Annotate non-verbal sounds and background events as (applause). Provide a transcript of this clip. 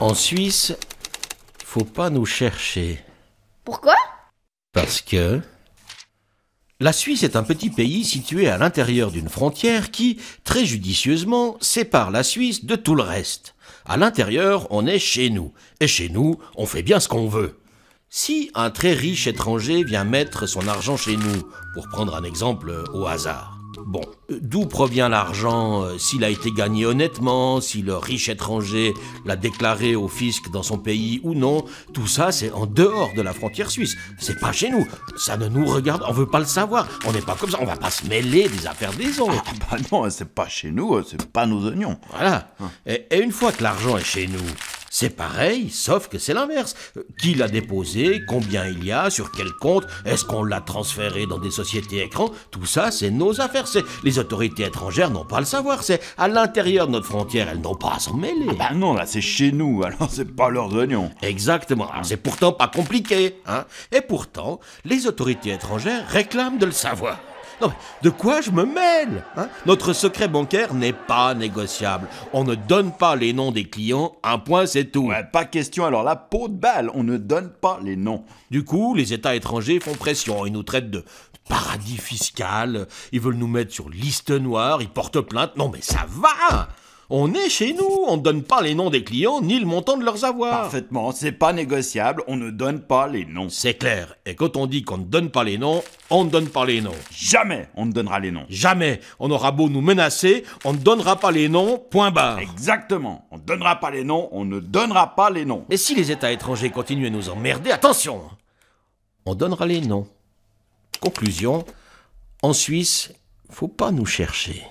En Suisse, faut pas nous chercher. Pourquoi Parce que... La Suisse est un petit pays situé à l'intérieur d'une frontière qui, très judicieusement, sépare la Suisse de tout le reste. À l'intérieur, on est chez nous, et chez nous, on fait bien ce qu'on veut. Si un très riche étranger vient mettre son argent chez nous, pour prendre un exemple au hasard, Bon, d'où provient l'argent euh, s'il a été gagné honnêtement, si le riche étranger l'a déclaré au fisc dans son pays ou non, tout ça c'est en dehors de la frontière suisse. C'est pas chez nous. Ça ne nous regarde, on veut pas le savoir. On n'est pas comme ça, on va pas se mêler des affaires des autres. Ah bah non, c'est pas chez nous, c'est pas nos oignons. Voilà. et une fois que l'argent est chez nous, c'est pareil, sauf que c'est l'inverse. Qui l'a déposé, combien il y a, sur quel compte, est-ce qu'on l'a transféré dans des sociétés écrans, tout ça c'est nos affaires. C'est les autorités étrangères n'ont pas le savoir, c'est à l'intérieur de notre frontière, elles n'ont pas à s'en mêler. Ah ben non, là c'est chez nous, (laughs) alors c'est pas leur d'oignon. Exactement, c'est pourtant pas compliqué, hein. Et pourtant, les autorités étrangères réclament de le savoir de quoi je me mêle hein? Notre secret bancaire n'est pas négociable. On ne donne pas les noms des clients, un point c'est tout. pas question alors la peau de balle, on ne donne pas les noms. Du coup, les États étrangers font pression, ils nous traitent de paradis fiscal, ils veulent nous mettre sur liste noire, ils portent plainte. Non mais ça va on est chez nous, on ne donne pas les noms des clients ni le montant de leurs avoirs. Parfaitement, c'est pas négociable, on ne donne pas les noms. C'est clair, et quand on dit qu'on ne donne pas les noms, on ne donne pas les noms. Jamais on ne donnera les noms. Jamais, on aura beau nous menacer, on ne donnera pas les noms, point barre. Exactement, on ne donnera pas les noms, on ne donnera pas les noms. Et si les États étrangers continuent à nous emmerder, attention, hein. on donnera les noms. Conclusion, en Suisse, faut pas nous chercher.